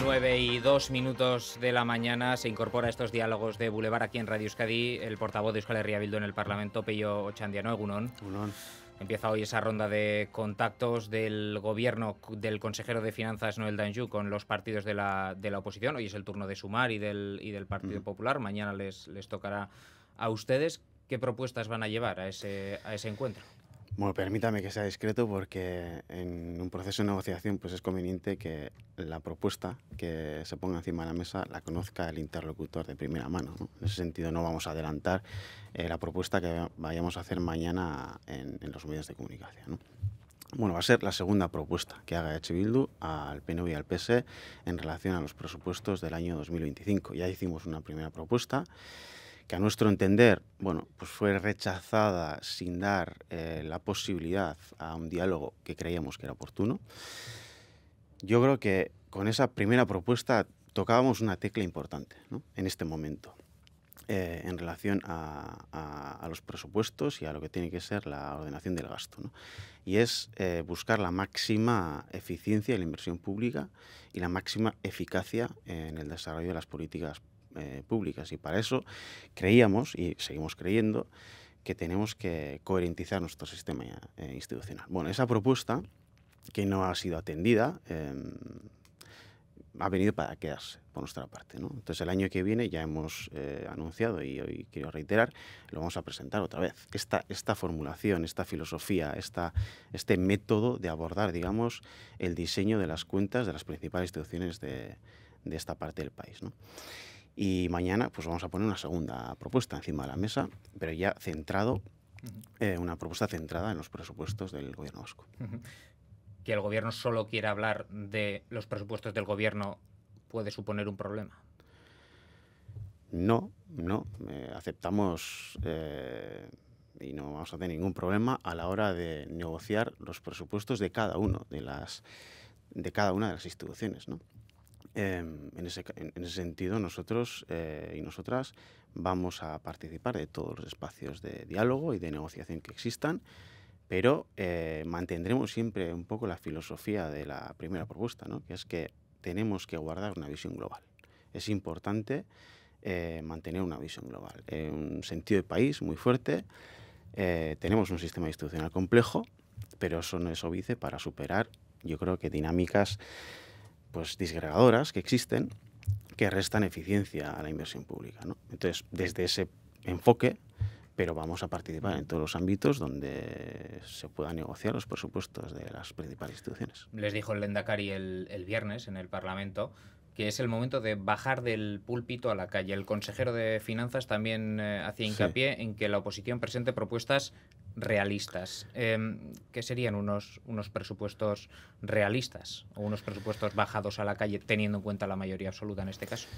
9 y 2 minutos de la mañana se incorpora a estos diálogos de Boulevard aquí en Radio Euskadi el portavoz de Euskal Herria Bildu en el Parlamento, Pello Ochandiano Egunon. Empieza hoy esa ronda de contactos del gobierno del consejero de Finanzas Noel Danjou con los partidos de la, de la oposición. Hoy es el turno de Sumar y del, y del Partido mm. Popular. Mañana les, les tocará a ustedes. ¿Qué propuestas van a llevar a ese, a ese encuentro? Bueno, permítame que sea discreto porque en un proceso de negociación pues es conveniente que la propuesta que se ponga encima de la mesa la conozca el interlocutor de primera mano. En ese sentido no vamos a adelantar eh, la propuesta que vayamos a hacer mañana en, los medios de comunicación. Bueno, va a ser la segunda propuesta que haga H. Bildu al PNV y al PS e en relación a los presupuestos del año 2025. Ya hicimos una primera propuesta que a nuestro entender, bueno, pues fue rechazada sin dar eh, la posibilidad a un diálogo que creíamos que era oportuno. Yo creo que con esa primera propuesta tocábamos una tecla importante en este momento eh, en relación a, los presupuestos y a lo que tiene que ser la ordenación del gasto. Y es eh, buscar la máxima eficiencia en la inversión pública y la máxima eficacia en el desarrollo de las políticas públicas eh, públicas. Y para eso creíamos y seguimos creyendo que tenemos que coherentizar nuestro sistema eh, institucional. Bueno, esa propuesta que no ha sido atendida em, ha venido para quedarse por nuestra parte. Entonces el año que viene ya hemos eh, anunciado y hoy quiero reiterar, lo vamos a presentar otra vez. Esta, esta formulación, esta filosofía, esta, este método de abordar, digamos, el diseño de las cuentas de las principales instituciones de, esta parte del país. Y mañana pues vamos a poner una segunda propuesta encima de la mesa, pero ya centrado, eh, una propuesta centrada en los presupuestos del gobierno vasco. Que el gobierno solo quiera hablar de los presupuestos del gobierno puede suponer un problema. No, no. Eh, aceptamos eh, y no vamos a tener ningún problema a la hora de negociar los presupuestos de cada uno de las de cada una de las instituciones, ¿no? Em, en, ese, sentido, nosotros eh, y nosotras vamos a participar de todos los espacios de diálogo y de negociación que existan, pero eh, mantendremos siempre un poco la filosofía de la primera propuesta, que es que tenemos que guardar una visión global. Es importante eh, mantener una visión global, un sentido de país muy fuerte. tenemos un sistema institucional complejo, pero eso no es obvio para superar, yo creo que dinámicas pues, disgregadoras que existen que restan eficiencia a la inversión pública. Entonces, desde ese enfoque, pero vamos a participar en todos los ámbitos donde se puedan negociar los presupuestos de las principales instituciones. Les dijo el Lendakari el, el viernes en el Parlamento que es el momento de bajar del púlpito a la calle. El consejero de Finanzas también eh, hacía hincapié en que la oposición presente propuestas realistas. Eh, ¿Qué serían unos, unos presupuestos realistas o unos presupuestos bajados a la calle teniendo en cuenta la mayoría absoluta en este caso?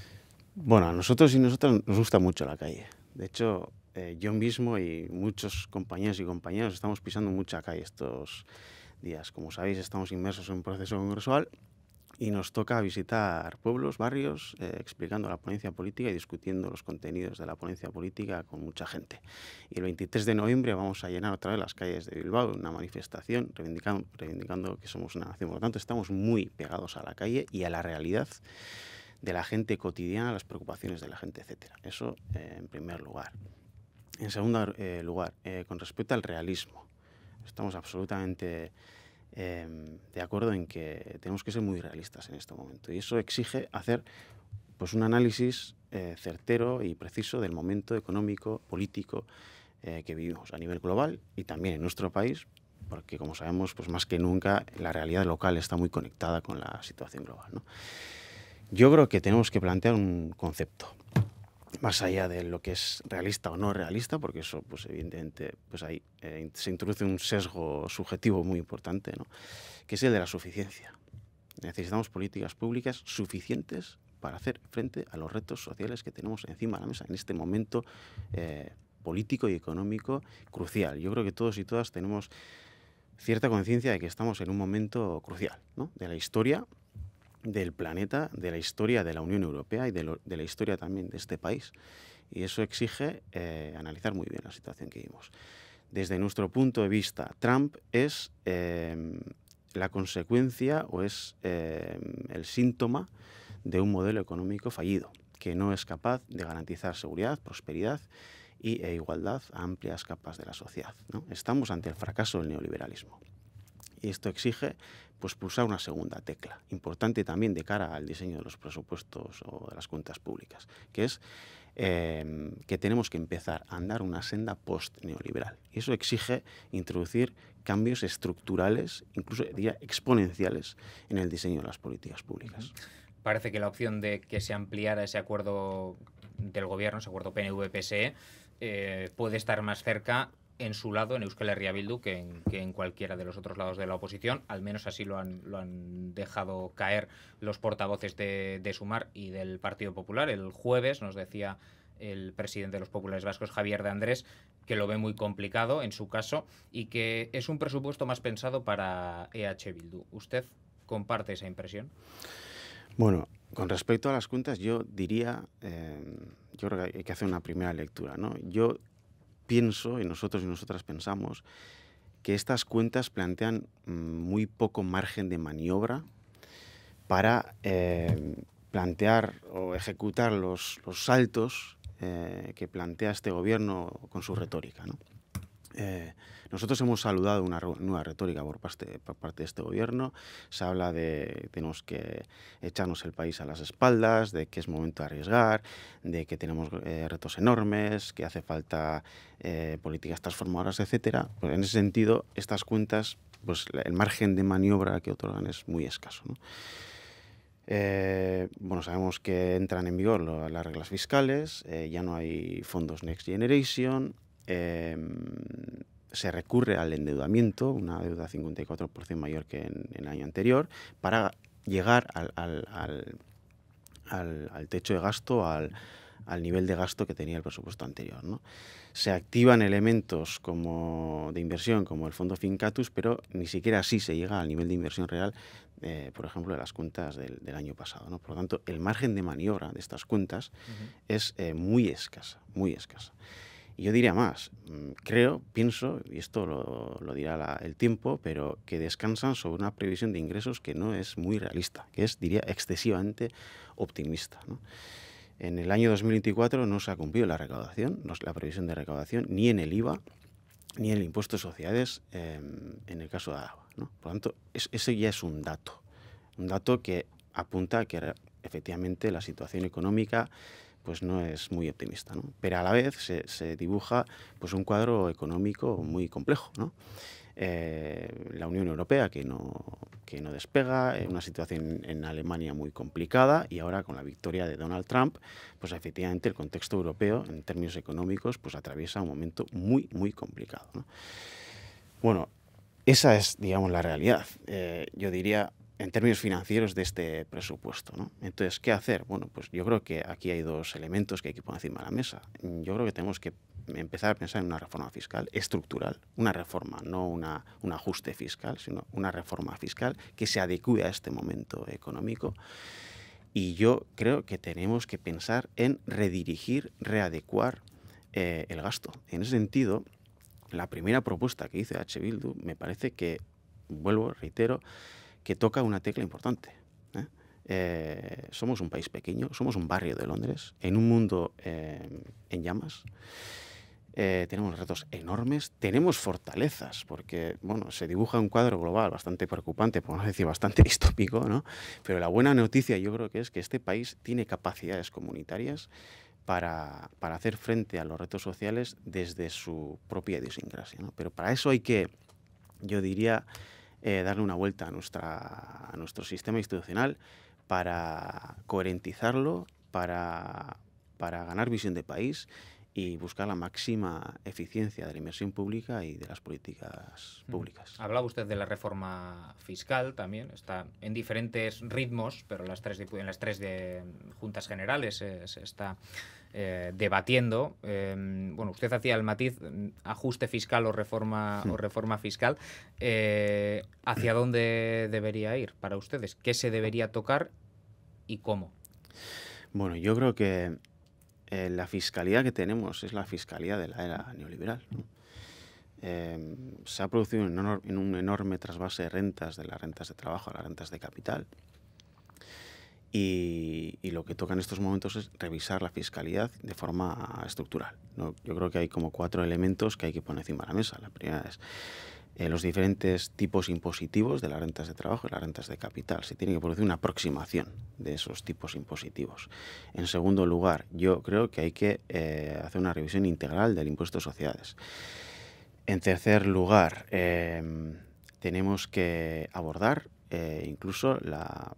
Bueno, a nosotros y nosotras nos gusta mucho la calle. De hecho, eh, yo mismo y muchos compañeros y compañeras estamos pisando mucha calle estos días. Como sabéis, estamos inmersos en un proceso congresual y nos toca visitar pueblos, barrios, eh, explicando la ponencia política y discutiendo los contenidos de la ponencia política con mucha gente. Y el 23 de noviembre vamos a llenar otra vez las calles de Bilbao, una manifestación reivindicando, reivindicando que somos una nación. Por lo tanto, estamos muy pegados a la calle y a la realidad de la gente cotidiana, las preocupaciones de la gente, etcétera. Eso eh, en primer lugar. En segundo eh, lugar, con respecto al realismo, estamos absolutamente Em, de acuerdo en que tenemos que ser muy realistas en este momento. Y eso exige hacer pues, un análisis eh, certero y preciso del momento económico, político eh, que vivimos a nivel global y también en nuestro país, porque como sabemos, pues más que nunca la realidad local está muy conectada con la situación global. Yo creo que tenemos que plantear un concepto más allá de lo que es realista o no realista, porque eso, pues evidentemente, pues ahí eh, se introduce un sesgo subjetivo muy importante, ¿no? que es el de la suficiencia. Necesitamos políticas públicas suficientes para hacer frente a los retos sociales que tenemos encima de la mesa en este momento eh, político y económico crucial. Yo creo que todos y todas tenemos cierta conciencia de que estamos en un momento crucial de la historia del planeta, de la historia de la Unión Europea y de, la historia también de este país. Y eso exige eh, analizar muy bien la situación que vivimos. Desde nuestro punto de vista, Trump es em, la consecuencia o es em, el síntoma de un modelo económico fallido, que no es capaz de garantizar seguridad, prosperidad y, e igualdad a amplias capas de la sociedad. Estamos ante el fracaso del neoliberalismo y esto exige pues, pulsar una segunda tecla, importante también de cara al diseño de los presupuestos o de las cuentas públicas, que es em, que tenemos que empezar a andar una senda post-neoliberal. Y eso exige introducir cambios estructurales, incluso diría exponenciales, en el diseño de las políticas públicas. Parece que la opción de que se ampliara ese acuerdo del gobierno, ese acuerdo pnv e, eh, puede estar más cerca en su lado, en Euskal Herria Bildu, que en, cualquiera de los otros lados de la oposición. Al menos así lo han, lo han dejado caer los portavoces de, Sumar y del Partido Popular. El jueves nos decía el presidente de los populares vascos, Javier de Andrés, que lo ve muy complicado en su caso y que es un presupuesto más pensado para EH Bildu. ¿Usted comparte esa impresión? Bueno, con respecto a las cuentas, yo diría, eh, yo creo que hay que hacer una primera lectura. ¿no? Yo pienso, y nosotros y nosotras pensamos, que estas cuentas plantean mm, muy poco margen de maniobra para eh, plantear o ejecutar los, saltos eh, que plantea este gobierno con su retórica. ¿no? Eh, nosotros hemos saludado una nueva retórica por parte, de este gobierno. Se habla de que tenemos que echarnos el país a las espaldas, de que es momento de arriesgar, de que tenemos eh, retos enormes, que hace falta eh, políticas transformadoras, etcétera. Pues en ese sentido, estas cuentas, pues el margen de maniobra que otorgan es muy escaso. bueno, sabemos que entran en vigor las reglas fiscales, ya no hay fondos Next Generation, Em, se recurre al endeudamiento, una deuda 54% mayor que en, el año anterior, para llegar al, techo de gasto, al, nivel de gasto que tenía el presupuesto anterior. ¿no? Se activan elementos como de inversión como el fondo Fincatus, pero ni siquiera así se llega al nivel de inversión real, eh, por ejemplo, de las cuentas del, año pasado. Por lo tanto, el margen de maniobra de estas cuentas es eh, muy escasa, muy escasa. Yo diría más, mm, creo, pienso, y esto lo, dirá el tiempo, pero que descansan sobre una previsión de ingresos que no es muy realista, que es, diría, excesivamente optimista. En el año 2024 no se ha cumplido la recaudación, no es la previsión de recaudación, ni en el IVA, ni en el impuesto de sociedades, em, en el caso de Aragua. Por lo tanto, ese ya es un dato, un dato que apunta a que efectivamente la situación económica pues no es muy optimista. Pero a la vez se, dibuja pues un cuadro económico muy complejo. Eh, la Unión Europea que no, que no despega, una situación en Alemania muy complicada y ahora con la victoria de Donald Trump, pues efectivamente el contexto europeo en términos económicos pues atraviesa un momento muy, muy complicado. Bueno, esa es, digamos, la realidad. Eh, yo diría en términos financieros de este presupuesto. ¿no? Entonces, ¿qué hacer? Bueno, pues yo creo que aquí hay dos elementos que hay que poner encima de la mesa. Yo creo que tenemos que empezar a pensar en una reforma fiscal estructural, una reforma, no una, un ajuste fiscal, sino una reforma fiscal que se adecue a este momento económico. Y yo creo que tenemos que pensar en redirigir, readecuar eh, el gasto. En ese sentido, la primera propuesta que hice H. Bildu me parece que, vuelvo, reitero, que toca una tecla importante. ¿eh? Eh, somos un país pequeño, somos un barrio de Londres, en un mundo eh, en llamas. tenemos retos enormes, tenemos fortalezas, porque bueno, se dibuja un cuadro global bastante preocupante, por no decir bastante distópico, ¿no? pero la buena noticia yo creo que es que este país tiene capacidades comunitarias para, para hacer frente a los retos sociales desde su propia idiosincrasia. Pero para eso hay que, yo diría, eh, darle una vuelta a, nuestra, nuestro sistema institucional para coherentizarlo, para, para ganar visión de país y buscar la máxima eficiencia de la inversión pública y de las políticas públicas. Hablaba usted de la reforma fiscal también, está en diferentes ritmos, pero las tres, en las tres de mm, juntas generales se está eh, debatiendo. Em, bueno, usted hacía el matiz mm, ajuste fiscal o reforma, o hmm. reforma fiscal. Eh, ¿Hacia dónde debería ir para ustedes? ¿Qué se debería tocar y cómo? Bueno, yo creo que eh, la fiscalía que tenemos es la fiscalía de la era neoliberal. Em, se ha producido en un enorme trasvase de rentas, de las rentas de trabajo a las rentas de capital. Y, lo que toca en estos momentos es revisar la fiscalidad de forma estructural. Yo creo que hay como cuatro elementos que hay que poner encima de la mesa. La primera es eh, los diferentes tipos impositivos de las rentas de trabajo y las rentas de capital. Se tiene que producir una aproximación de esos tipos impositivos. En segundo lugar, yo creo que hay que eh, hacer una revisión integral del impuesto de sociedades. En tercer lugar, em, tenemos que abordar eh, incluso la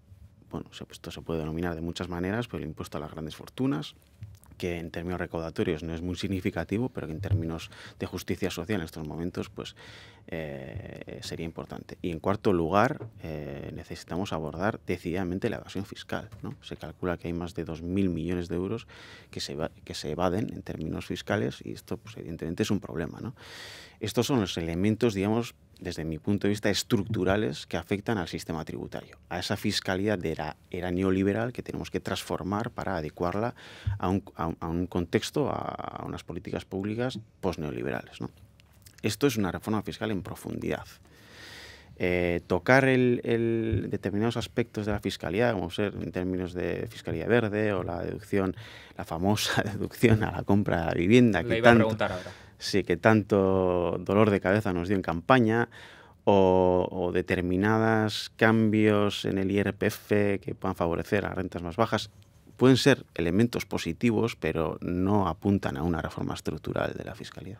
bueno, esto se puede denominar de muchas maneras, pero el impuesto a las grandes fortunas, que en términos recaudatorios no es muy significativo, pero que en términos de justicia social en estos momentos pues, eh, sería importante. Y en cuarto lugar, eh, necesitamos abordar decididamente la evasión fiscal. ¿no? Se calcula que hay más de 2.000 millones de euros que se, que se evaden en términos fiscales y esto pues, evidentemente es un problema. Estos son los elementos, digamos, desde mi punto de vista, estructurales que afectan al sistema tributario, a esa fiscalidad de era, era neoliberal que tenemos que transformar para adecuarla a un, contexto, a, unas políticas públicas post Esto es una reforma fiscal en profundidad. Eh, tocar el, determinados aspectos de la fiscalía, como ser en términos de fiscalía verde o la deducción, la famosa deducción a la compra de vivienda. que tanto, Sí, que tanto dolor de cabeza nos dio en campaña. O, determinados cambios en el IRPF que puedan favorecer a rentas más bajas pueden ser elementos positivos, pero no apuntan a una reforma estructural de la fiscalía.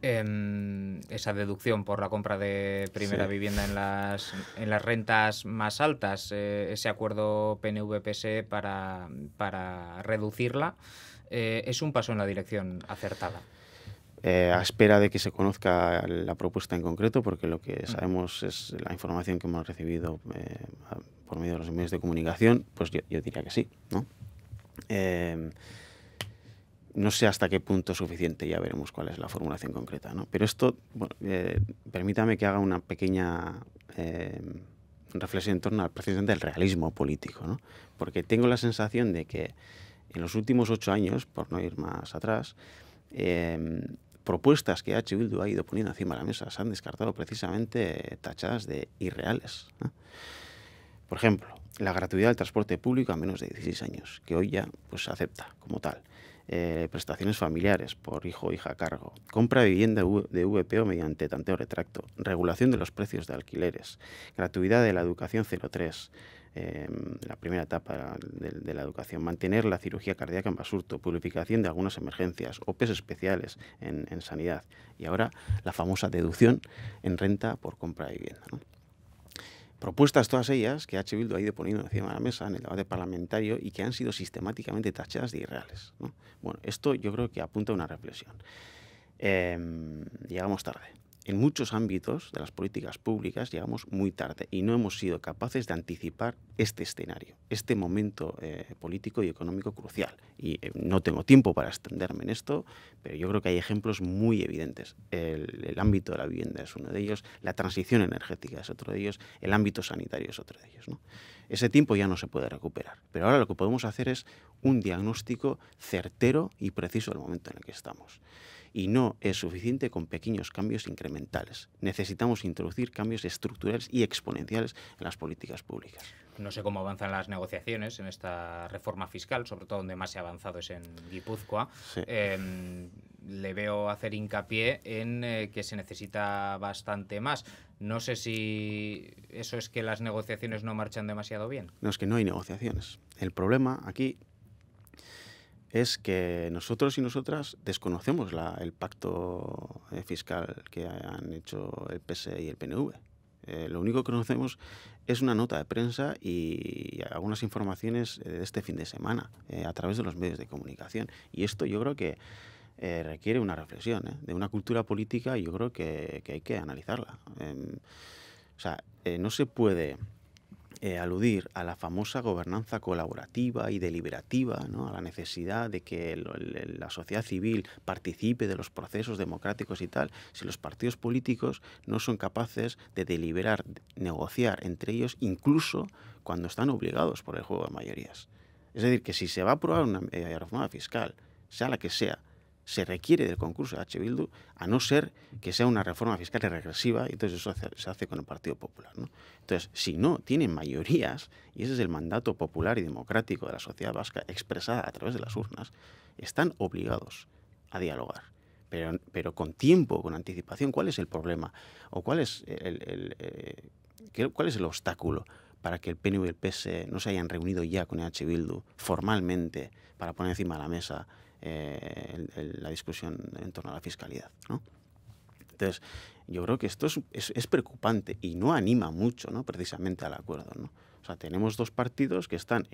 Em, esa deducción por la compra de primera vivienda en las, en las rentas más altas, eh, ese acuerdo pnv e para, para reducirla, eh, es un paso en la dirección acertada. Eh, a espera de que se conozca la propuesta en concreto, porque lo que mm. sabemos es la información que hemos recibido por medio de los medios de comunicación, pues yo, yo diría que sí, ¿no? no sé hasta qué punto es suficiente, ya veremos cuál es la formulación concreta. ¿no? Pero esto, eh, permítame que haga una pequeña eh, reflexión en torno al precisamente del realismo político, porque tengo la sensación de que en los últimos ocho años, por no ir más atrás, em, propuestas que H. Bildu ha ido poniendo encima de la mesa se han descartado precisamente tachadas de irreales. Por ejemplo, la gratuidad del transporte público a menos de 16 años, que hoy ya pues, se acepta como tal. Eh, prestaciones familiares por hijo o hija a cargo, compra de vivienda de VPO mediante tanteo retracto, regulación de los precios de alquileres, gratuidad de la educación 03, eh, em, la primera etapa de, la educación, mantener la cirugía cardíaca en basurto, publicación de algunas emergencias, OPEs especiales en, sanidad y ahora la famosa deducción en renta por compra de vivienda propuestas todas ellas que H. Bildu ha ido poniendo encima de la mesa en el debate parlamentario y que han sido sistemáticamente tachadas de irreales. Bueno, esto yo creo que apunta a una reflexión. Em, llegamos tarde en muchos ámbitos de las políticas públicas llegamos muy tarde y no hemos sido capaces de anticipar este escenario, este momento eh, político y económico crucial. Y eh, no tengo tiempo para extenderme en esto, pero yo creo que hay ejemplos muy evidentes. El, ámbito de la vivienda es uno de ellos, la transición energética es otro de ellos, el ámbito sanitario es otro de ellos. Ese tiempo ya no se puede recuperar, pero ahora lo que podemos hacer es un diagnóstico certero y preciso del momento en el que estamos y no es suficiente con pequeños cambios incrementales. Necesitamos introducir cambios estructurales y exponenciales en las políticas públicas. No sé cómo avanzan las negociaciones en esta reforma fiscal, sobre todo donde más se ha avanzado es en Guipúzcoa. Em, le veo hacer hincapié en eh, que se necesita bastante más. No sé si eso es que las negociaciones no marchan demasiado bien. No, es que no hay negociaciones. El problema aquí es que nosotros y nosotras desconocemos el pacto eh, fiscal que han hecho el PSE y el PNV. Eh, lo único que conocemos es una nota de prensa y algunas informaciones eh, de este fin de semana a través de los medios de comunicación. Y esto yo creo que requiere una reflexión de una cultura política y yo creo que, que hay que analizarla. Em, o sea, no se puede eh, aludir a la famosa gobernanza colaborativa y deliberativa, a la necesidad de que la sociedad civil participe de los procesos democráticos y tal, si los partidos políticos no son capaces de deliberar, negociar entre ellos, incluso cuando están obligados por el juego de mayorías. Es decir, que si se va a aprobar una eh, reforma fiscal, sea la que sea, se requiere del concurso de H. Bildu, a no ser que sea una reforma fiscal regresiva, y entonces eso se hace con el Partido Popular. Entonces, si no tienen mayorías, y ese es el mandato popular y democrático de la sociedad vasca expresada a través de las urnas, están obligados a dialogar. Pero, con tiempo, con anticipación, ¿cuál es el problema? ¿O cuál es el, eh, cuál es el obstáculo? para que el PNV y el PS e no se hayan reunido ya con H. Bildu formalmente para poner encima de la mesa eh, la discusión en torno a la fiscalidad. Entonces, yo creo que esto es, preocupante y no anima mucho ¿no? precisamente al acuerdo. ¿no? O sea, tenemos dos partidos que están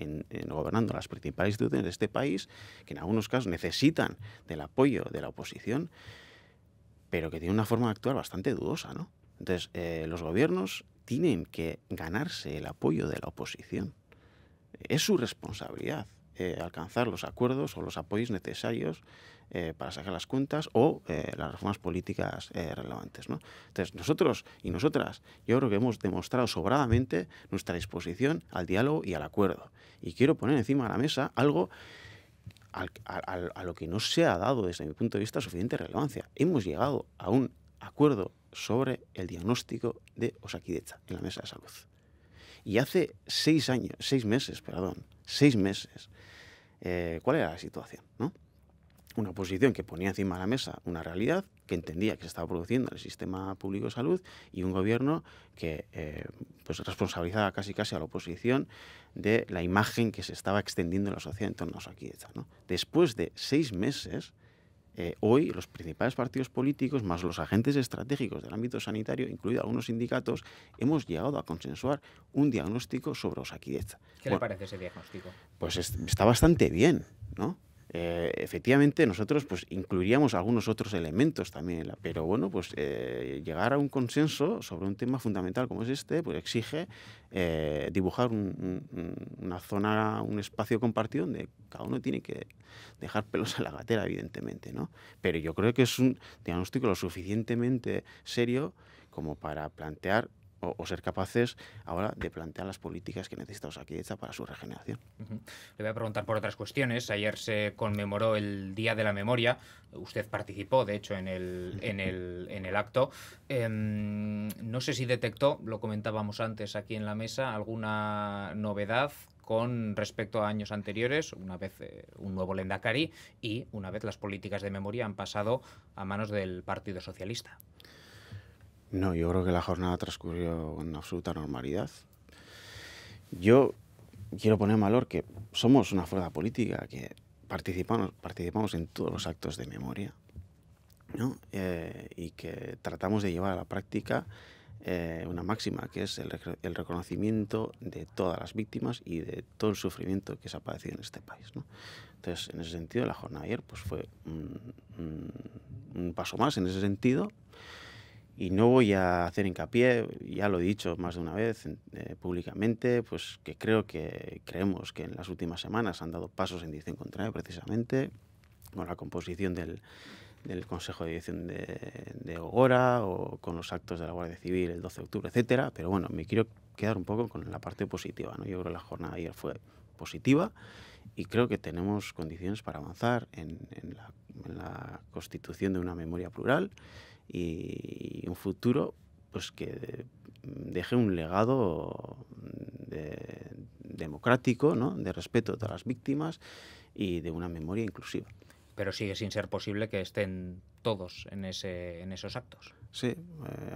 gobernando las principales instituciones de este país, que en algunos casos necesitan del apoyo de la oposición, pero que tienen una forma de actuar bastante dudosa. Entonces, eh, los gobiernos tienen que ganarse el apoyo de la oposición. Es su responsabilidad. Eh, alcanzar los acuerdos o los apoyos necesarios eh, para sacar las cuentas o eh, las reformas políticas relevantes. Entonces, nosotros y nosotras, yo creo que hemos demostrado sobradamente nuestra disposición al diálogo y al acuerdo. Y quiero poner encima de la mesa algo a, lo que no se ha dado, desde mi punto de vista, suficiente relevancia. Hemos llegado a un acuerdo sobre el diagnóstico de Osakidecha en la mesa de salud. Y hace seis años, seis meses, perdón, seis meses, eh, cuál era la situación. Una oposición que ponía encima de la mesa una realidad que entendía que se estaba produciendo en el sistema público de salud y un gobierno que eh, pues responsabilizaba casi casi a la oposición de la imagen que se estaba extendiendo en la sociedad en torno a Después de seis meses, eh, hoy los principales partidos políticos, más los agentes estratégicos del ámbito sanitario, incluidos algunos sindicatos, hemos llegado a consensuar un diagnóstico sobre Osaquidez. ¿Qué le parece ese diagnóstico? Pues está bastante bien, ¿no? Eh, efectivamente nosotros pues incluiríamos algunos otros elementos también, pero bueno, pues eh, llegar a un consenso sobre un tema fundamental como es este, pues exige eh, dibujar un, una zona, un espacio compartido donde cada uno tiene que dejar pelos a la gatera, evidentemente, ¿no? Pero yo creo que es un diagnóstico lo suficientemente serio como para plantear o, ser capaces ahora de plantear las políticas que necesitamos aquí hecha para su regeneración. Le voy a preguntar por otras cuestiones. Ayer se conmemoró el Día de la Memoria. Usted participó, de hecho, en el, en el, en el acto. Em, no sé si detectó, lo comentábamos antes aquí en la mesa, alguna novedad con respecto a años anteriores, una vez eh, un nuevo Lendakari y una vez las políticas de memoria han pasado a manos del Partido Socialista. No, yo creo que la jornada transcurrió con absoluta normalidad. Yo quiero poner en valor que somos una fuerza política que participamos, participamos en todos los actos de memoria ¿no? Eh, y que tratamos de llevar a la práctica eh, una máxima que es el, reconocimiento de todas las víctimas y de todo el sufrimiento que se ha padecido en este país. Entonces, en ese sentido, la jornada de ayer pues, fue un paso más en ese sentido y no voy a hacer hincapié, ya lo he dicho más de una vez eh, públicamente, pues que creo que creemos que en las últimas semanas han dado pasos en dirección contraria precisamente con la composición del, del Consejo de Dirección de, Ogora o con los actos de la Guardia Civil el 12 de octubre, etcétera. Pero bueno, me quiero quedar un poco con la parte positiva. ¿no? Yo creo que la jornada de ayer fue positiva y creo que tenemos condiciones para avanzar en, la, en la constitución de una memoria plural y un futuro pues que deje un legado democrático, ¿no? de respeto a las víctimas y de una memoria inclusiva. Pero sigue sin ser posible que estén todos en, ese, en esos actos. Sí, eh,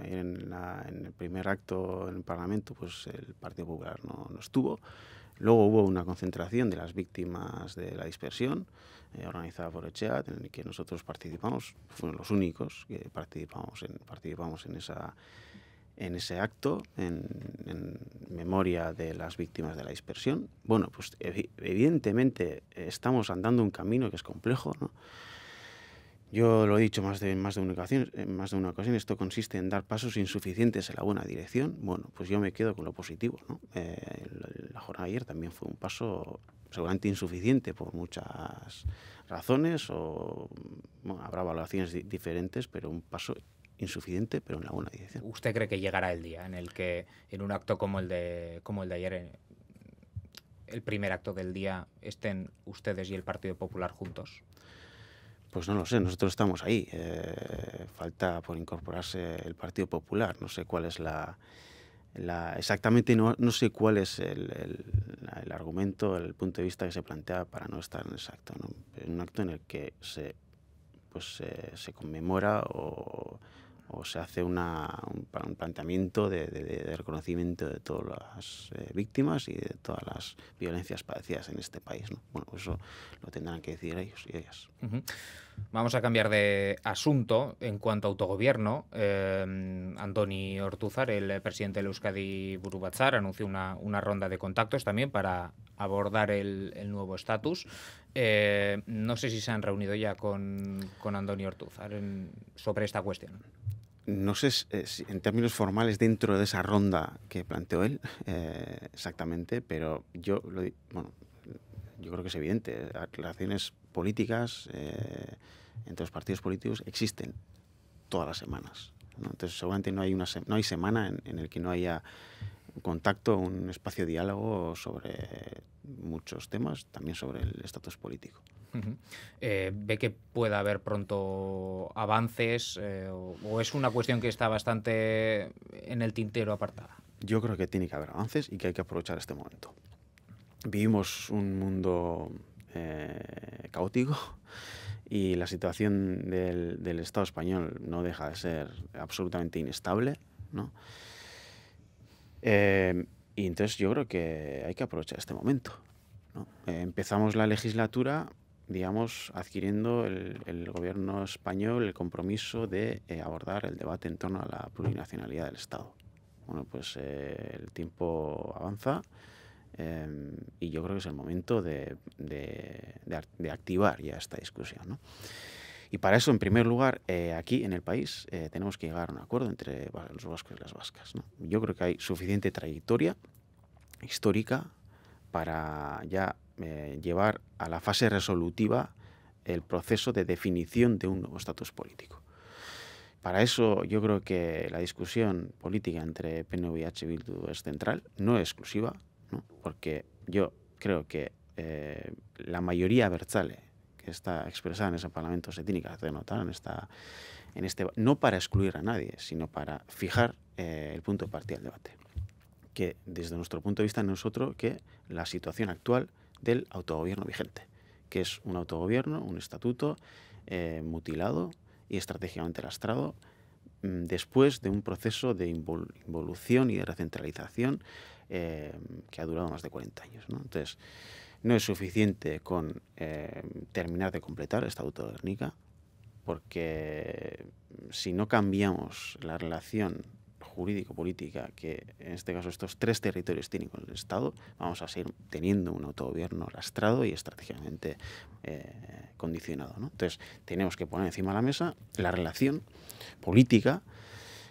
en, en, el primer acto en el Parlamento, pues el Partido Popular no, no estuvo. Luego hubo una concentración de las víctimas de la dispersión eh, organizada por ECHEAT, en la que nosotros participamos, fuimos los únicos que participamos en, participamos en, esa, en ese acto en, memoria de las víctimas de la dispersión. Bueno, pues evidentemente estamos andando un camino que es complejo, yo lo he dicho más de, más de, una ocasión, eh, más de una ocasión, esto consiste en dar pasos insuficientes en la buena dirección. Bueno, pues yo me quedo con lo positivo. Eh, la jornada de ayer también fue un paso seguramente insuficiente por muchas razones o habrá evaluaciones diferentes, pero un paso insuficiente, pero en la buena dirección. ¿Usted cree que llegará el día en el que en un acto como el de, como el de ayer, el primer acto del día, estén ustedes y el Partido Popular juntos? Pues no lo sé, nosotros estamos ahí. Eh, falta por incorporarse el Partido Popular. No sé cuál es la. exactamente, no, sé cuál es el, argumento, el punto de vista que se plantea para no estar en ese acto. En un acto en el que se, pues, se conmemora o o se hace un, planteamiento de, reconocimiento de todas las eh, víctimas y de todas las violencias padecidas en este país. Bueno, eso lo tendrán que decir ellos y ellas. Vamos a cambiar de asunto en cuanto a autogobierno. Eh, Antoni Ortuzar, el presidente del Euskadi Burubazar, anunció una, ronda de contactos también para abordar el, nuevo estatus. Eh, no sé si se han reunido ya con, con Andoni Ortuzar sobre esta cuestión no sé eh, si en términos formales dentro de esa ronda que planteó él eh, exactamente, pero yo lo, bueno, yo creo que es evidente. Relaciones políticas eh, entre los partidos políticos existen todas las semanas. Entonces seguramente no hay una no hay semana en, en el que no haya un contacto, un espacio de diálogo sobre muchos temas, también sobre el estatus político. Eh, ¿Ve que pueda haber pronto avances eh, o, es una cuestión que está bastante en el tintero apartada? Yo creo que tiene que haber avances y que hay que aprovechar este momento. Vivimos un mundo eh, caótico y la situación del, Estado español no deja de ser absolutamente inestable. ¿no? y entonces yo creo que hay que aprovechar este momento. empezamos la legislatura digamos, adquiriendo el, gobierno español el compromiso de eh, abordar el debate en torno a la plurinacionalidad del Estado. Bueno, pues eh, el tiempo avanza em, y yo creo que es el momento de, de, activar ya esta discusión. ¿no? Y para eso, en primer lugar, eh, aquí en el país tenemos que llegar a un acuerdo entre los vascos y las vascas. ¿no? Yo creo que hay suficiente trayectoria histórica para ya eh, llevar a la fase resolutiva el proceso de definición de un nuevo estatus político. Para eso yo creo que la discusión política entre PNV y Bildu es central, no exclusiva, porque yo creo que eh, la mayoría verzale que está expresada en ese Parlamento se tiene que hacer notar en, esta, en este, no para excluir a nadie, sino para fijar eh, el punto de partida del debate. Que desde nuestro punto de vista nosotros que la situación actual del autogobierno vigente, que es un autogobierno, un estatuto eh, mutilado y estratégicamente lastrado mm, después de un proceso de involución y de recentralización eh, que ha durado más de 40 años. Entonces, no es suficiente con eh, terminar de completar el Estatuto de porque si no cambiamos la relación jurídico-política que en este caso estos tres territorios tienen con el Estado, vamos a seguir teniendo un autogobierno lastrado y estratégicamente eh, condicionado. ¿no? Entonces, tenemos que poner encima de la mesa la relación política,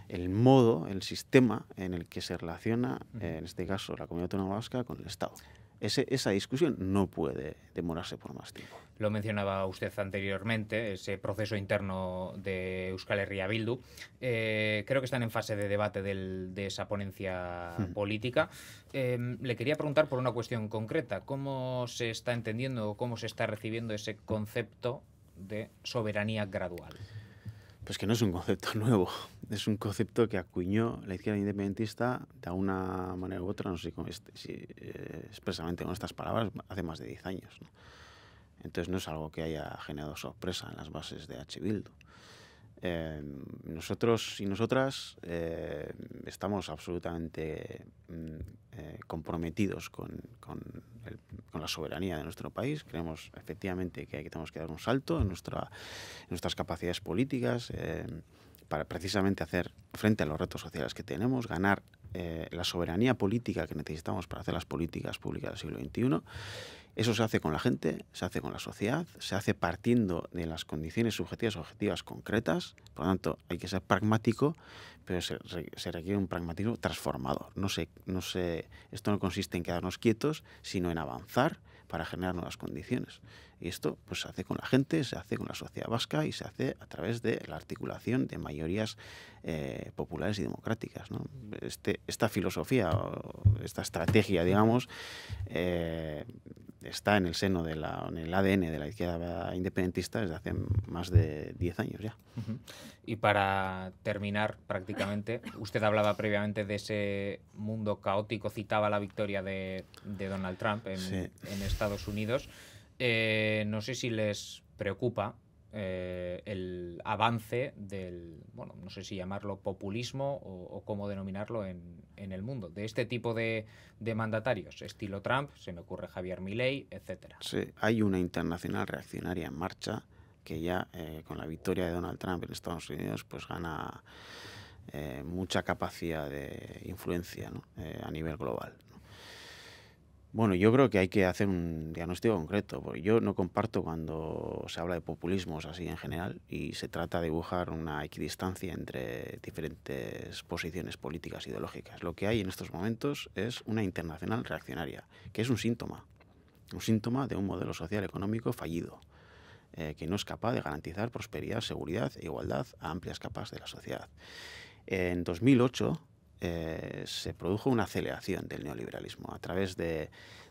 el modo, el sistema en el que se relaciona, eh, en este caso, la comunidad autónoma vasca con el Estado esa discusión no puede demorarse por más tiempo. Lo mencionaba usted anteriormente, ese proceso interno de Euskal Herria Bildu. Eh, creo que están en fase de debate de esa ponencia hmm. política. Em, le quería preguntar por una cuestión concreta. ¿Cómo se está entendiendo o cómo se está recibiendo ese concepto de soberanía gradual? Pues que no es un concepto nuevo es un concepto que acuñó la izquierda independentista de una manera u otra, no sé este, si eh, expresamente con estas palabras, hace más de 10 años. Entonces no es algo que haya generado sorpresa en las bases de H. Bildu. Eh, nosotros y nosotras eh, estamos absolutamente mm, comprometidos con, con, la soberanía de nuestro país. Creemos efectivamente que, hay, que tenemos que dar un salto en, nuestra, en nuestras capacidades políticas para precisamente hacer frente a los retos sociales que tenemos, ganar eh, la soberanía política que necesitamos para hacer las políticas públicas del siglo XXI. Eso se hace con la gente, se hace con la sociedad, se hace partiendo de las condiciones subjetivas objetivas concretas. Por lo tanto, hay que ser pragmático, pero se, requiere un pragmatismo transformador. No se, no se, esto no consiste en quedarnos quietos, sino en avanzar para generar nuevas condiciones. Y esto pues, se hace con la gente, se hace con la sociedad vasca y se hace a través de la articulación de mayorías eh, populares y democráticas. ¿no? Este, esta filosofía, esta estrategia, digamos, eh, está en el seno, de la, en el ADN de la izquierda independentista desde hace más de 10 años ya. Y para terminar prácticamente, usted hablaba previamente de ese mundo caótico, citaba la victoria de, Donald Trump en, Estados Unidos. Eh, no sé si les preocupa eh, el avance del, bueno, no sé si llamarlo populismo o, cómo denominarlo en, en, el mundo, de este tipo de, mandatarios, estilo Trump, se me ocurre Javier Milei, etcétera. Sí, hay una internacional reaccionaria en marcha que ya eh, con la victoria de Donald Trump en Estados Unidos pues gana eh, mucha capacidad de influencia a nivel global. Bueno, yo creo que hay que hacer un diagnóstico concreto, porque yo no comparto cuando se habla de populismos así en general y se trata de dibujar una equidistancia entre diferentes posiciones políticas e ideológicas. Lo que hay en estos momentos es una internacional reaccionaria, que es un síntoma, un síntoma de un modelo social económico fallido, eh, que no es capaz de garantizar prosperidad, seguridad e igualdad a amplias capas de la sociedad. En 2008, eh, se produjo una aceleración del neoliberalismo a través de,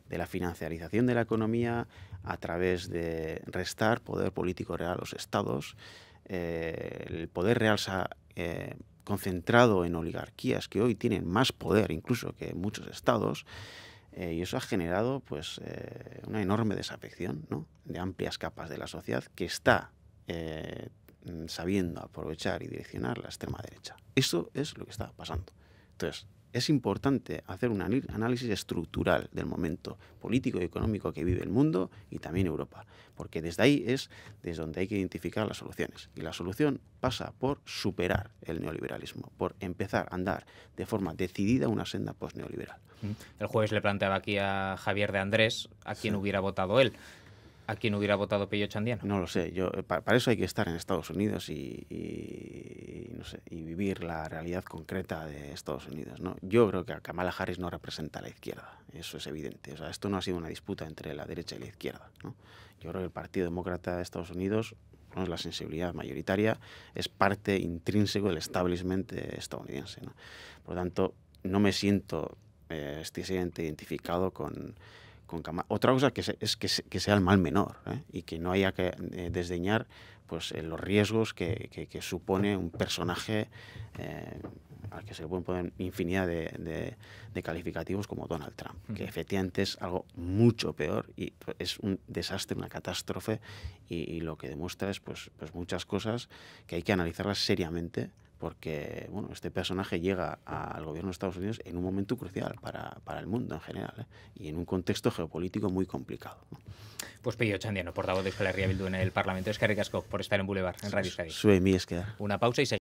la financiarización de la economía, a través de restar poder político real a los estados. Eh, el poder real se ha eh, concentrado en oligarquías que hoy tienen más poder incluso que muchos estados. y eso ha generado pues, una enorme desafección de amplias capas de la sociedad que está sabiendo aprovechar y direccionar la extrema derecha. Eso es lo que está pasando. Entonces, es importante hacer un análisis estructural del momento político y económico que vive el mundo y también Europa, porque desde ahí es desde donde hay que identificar las soluciones. Y la solución pasa por superar el neoliberalismo, por empezar a andar de forma decidida una senda postneoliberal. Mm. El jueves le planteaba aquí a Javier de Andrés a quien hubiera votado él. ¿A quién hubiera votado Pello Chandiano? No lo sé. Yo, eh, para, eso hay que estar en Estados Unidos y, y, vivir la realidad concreta de Estados Unidos. ¿no? Yo creo que Kamala Harris no representa a la izquierda. Eso es evidente. O sea, esto no ha sido una disputa entre la derecha y la izquierda. ¿no? Yo creo que el Partido Demócrata de Estados Unidos con la sensibilidad mayoritaria, es parte intrínseco del establishment estadounidense. Por lo tanto, no me siento eh, identificado con otra cosa que es que, sea el mal menor ¿eh? y que no haya que eh, desdeñar pues, eh, los riesgos que, supone un personaje al que se le pueden poner infinidad de, calificativos como Donald Trump, que efectivamente es algo mucho peor y pues, es un desastre, una catástrofe y, lo que demuestra es pues, pues muchas cosas que hay que analizarlas seriamente porque bueno, este personaje llega al gobierno de Estados Unidos en un momento crucial para, para el mundo en general ¿eh? y en un contexto geopolítico muy complicado. Pues Pillo Chandiano, portavoz de Escalería Bildu en el Parlamento, es que por estar en Boulevard, en Radio Euskadi. Sue mi Una pausa y seguimos.